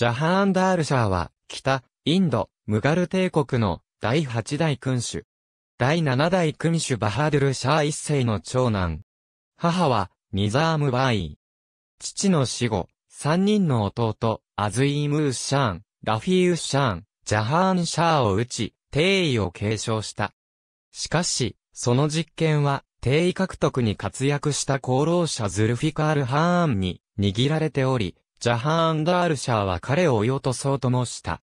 ジャハーンダールシャーは、北、インド、ムガル帝国の第8代君主。第7代君主バハドゥルシャー一世の長男。母は、ニザームバーイ。父の死後、三人の弟、アズイームーシャーン、ラフィーウシャーン、ジャハーンシャーを討ち、帝位を継承した。しかし、その実験は、帝位獲得に活躍した功労者ズルフィカール・ハーンに握られており、ジャハーンダールシャーは彼を追い落とそうともした。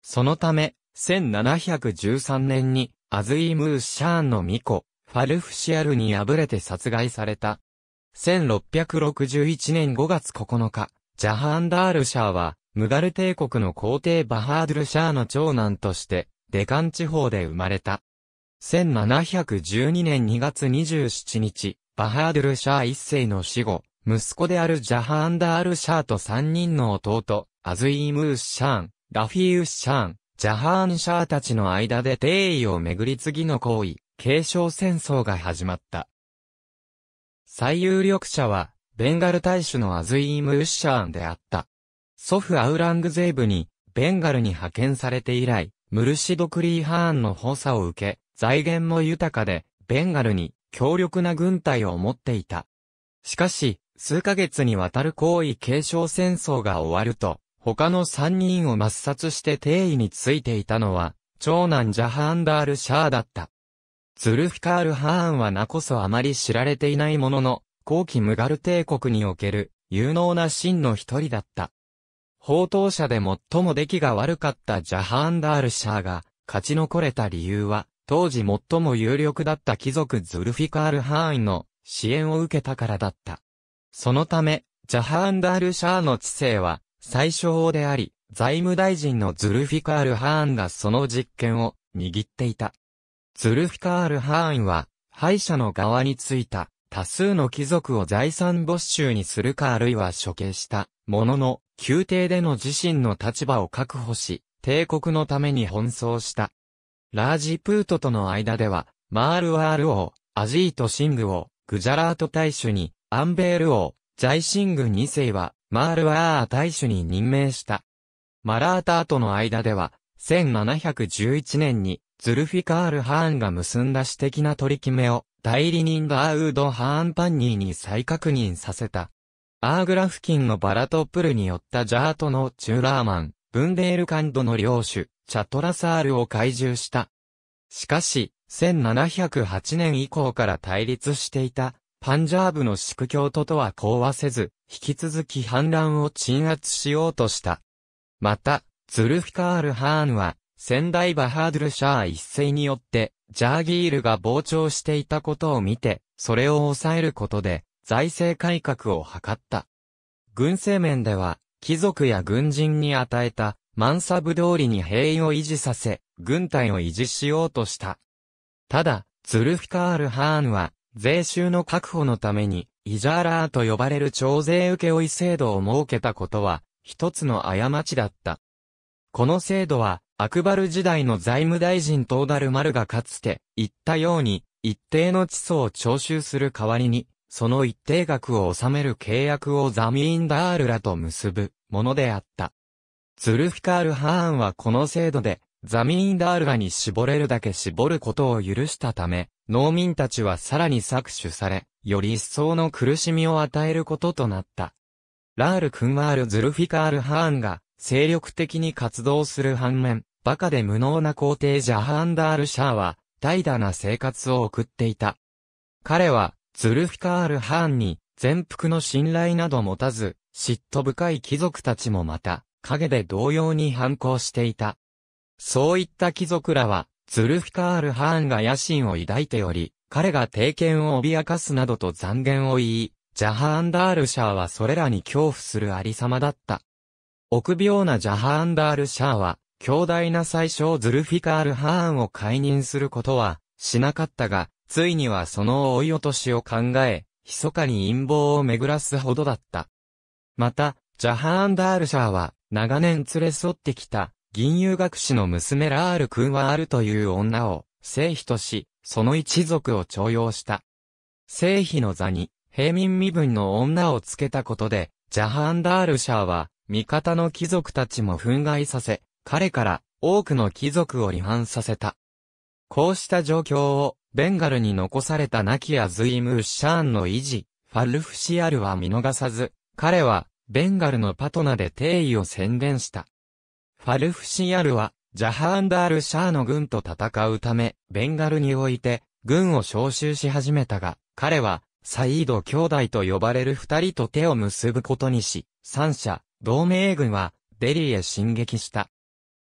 そのため、1713年に、アズイムーシャーンの巫女、ファルフシアルに敗れて殺害された。1661年5月9日、ジャハンダールシャーは、ムガル帝国の皇帝バハードルシャーの長男として、デカン地方で生まれた。1712年2月27日、バハードルシャー一世の死後、息子であるジャハンダール・シャーと3人の弟、アズイームウッシャーン、ラフィーウッシャーン、ジャハーン・シャーたちの間で定位をめぐり次の行為、継承戦争が始まった。最有力者は、ベンガル大使のアズイーム・ウッシャーンであった。祖父アウラングゼーブに、ベンガルに派遣されて以来、ムルシド・クリーハーンの補佐を受け、財源も豊かで、ベンガルに強力な軍隊を持っていた。しかし、数ヶ月にわたる皇位継承戦争が終わると、他の三人を抹殺して定位についていたのは、長男ジャハンダール・シャーだった。ズルフィカール・ハーンは名こそあまり知られていないものの、後期ムガル帝国における有能な真の一人だった。宝刀者で最も出来が悪かったジャハンダール・シャーが勝ち残れた理由は、当時最も有力だった貴族ズルフィカール・ハーンの支援を受けたからだった。そのため、ジャハーンダール・シャーの知性は、最小王であり、財務大臣のズルフィカール・ハーンがその実権を握っていた。ズルフィカール・ハーンは、敗者の側についた多数の貴族を財産没収にするかあるいは処刑したものの、宮廷での自身の立場を確保し、帝国のために奔走した。ラージプートとの間では、マールワール王、アジート・シングを、グジャラート大主に、アンベール王、ジャイシング2世は、マールワー大主に任命した。マラーターとの間では、1711年に、ズルフィカール・ハーンが結んだ私的な取り決めを、代理人ダーウード・ハーン・パンニーに再確認させた。アーグラ付近のバラトプルによったジャートのチューラーマン、ブンデールカンドの領主、チャトラサールを懐柔した。しかし、1708年以降から対立していた、パンジャーブの宿教徒とは講和せず、引き続き反乱を鎮圧しようとした。また、ズルフィカール・ハーンは、先代バハードル・シャー一世によって、ジャーギールが膨張していたことを見て、それを抑えることで、財政改革を図った。軍政面では、貴族や軍人に与えた、マンサブ通りに兵員を維持させ、軍隊を維持しようとした。ただ、ズルフィカール・ハーンは、税収の確保のために、イジャーラーと呼ばれる徴税受負制度を設けたことは、一つの過ちだった。この制度は、アクバル時代の財務大臣トーダルマルがかつて言ったように、一定の地層を徴収する代わりに、その一定額を納める契約をザミーンダールらと結ぶものであった。ツルフィカール・ハーンはこの制度でザミーンダールガに絞れるだけ絞ることを許したため、農民たちはさらに搾取され、より一層の苦しみを与えることとなった。ラール・クンワール・ズルフィカール・ハーンが精力的に活動する反面、バカで無能な皇帝ジャハンダール・シャーは、怠惰な生活を送っていた。彼は、ズルフィカール・ハーンに、全幅の信頼など持たず、嫉妬深い貴族たちもまた、陰で同様に反抗していた。そういった貴族らは、ズルフィカール・ハーンが野心を抱いており、彼が帝権を脅かすなどと残言を言い、ジャハーンダールシャーはそれらに恐怖するありさまだった。臆病なジャハーンダールシャーは、強大な最小ズルフィカール・ハーンを解任することは、しなかったが、ついにはその追い落としを考え、密かに陰謀を巡らすほどだった。また、ジャハーンダールシャーは、長年連れ添ってきた、銀遊学士の娘ラール君はあるという女を、聖妃とし、その一族を徴用した。聖妃の座に、平民身分の女をつけたことで、ジャハンダールシャーは、味方の貴族たちも憤慨させ、彼から多くの貴族を離反させた。こうした状況を、ベンガルに残された亡きアズイムーシャーンの維持、ファルフシアルは見逃さず、彼は、ベンガルのパトナで定位を宣言した。ファルフシアルは、ジャハンダール・シャーの軍と戦うため、ベンガルにおいて、軍を召集し始めたが、彼は、サイード兄弟と呼ばれる二人と手を結ぶことにし、三者、同盟軍は、デリーへ進撃した。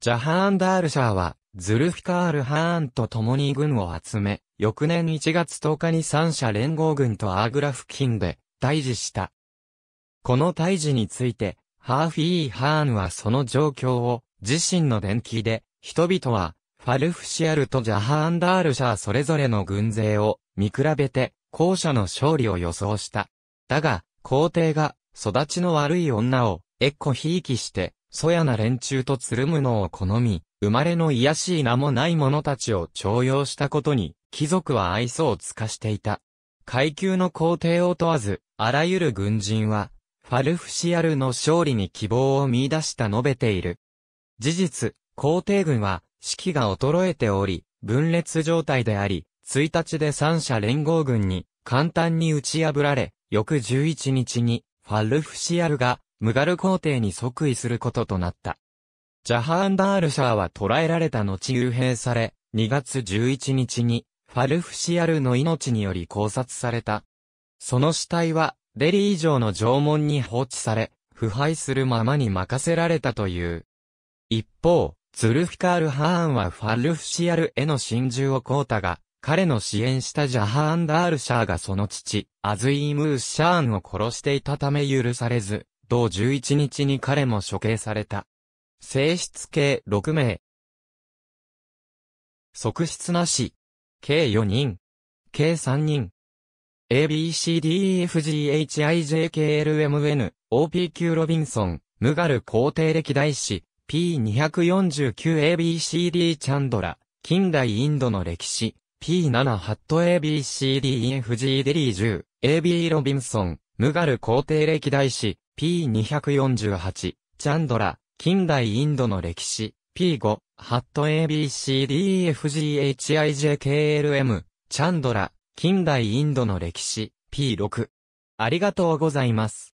ジャハーンダールシャーは、ズルフィカール・ハーンと共に軍を集め、翌年1月10日に三者連合軍とアーグラ付近で、退治した。この退治について、ハーフィー・ハーンはその状況を、自身の伝記で、人々は、ファルフシアルとジャハンダールシャーそれぞれの軍勢を見比べて、後者の勝利を予想した。だが、皇帝が、育ちの悪い女を、エッコひいきして、そやな連中とつるむのを好み、生まれの癒しい名もない者たちを徴用したことに、貴族は愛想を尽かしていた。階級の皇帝を問わず、あらゆる軍人は、ファルフシアルの勝利に希望を見出した述べている。事実、皇帝軍は、士気が衰えており、分裂状態であり、1日で三者連合軍に、簡単に打ち破られ、翌11日に、ファルフシアルが、ムガル皇帝に即位することとなった。ジャハーンダールシャーは捕らえられた後幽閉され、2月11日に、ファルフシアルの命により考察された。その死体は、デリー城の城門に放置され、腐敗するままに任せられたという。一方、ズルフィカール・ハーンはファルフシアルへの侵入をこうたが、彼の支援したジャハーン・ダールシャーがその父、アズイームー・シャーンを殺していたため許されず、同11日に彼も処刑された。性質系6名。側室なし。計4人。計3人。ABCDEFGHIJKLMN、OPQ ロビンソン、ムガル皇帝歴代史、P249ABCD チャンドラ、近代インドの歴史、P7 ハット ABCDEFG デリー10、AB ロビンソン、ムガル皇帝歴代史、P248、チャンドラ、近代インドの歴史、P5、ハット ABCDEFGHIJKLM、チャンドラ、近代インドの歴史、P6。ありがとうございます。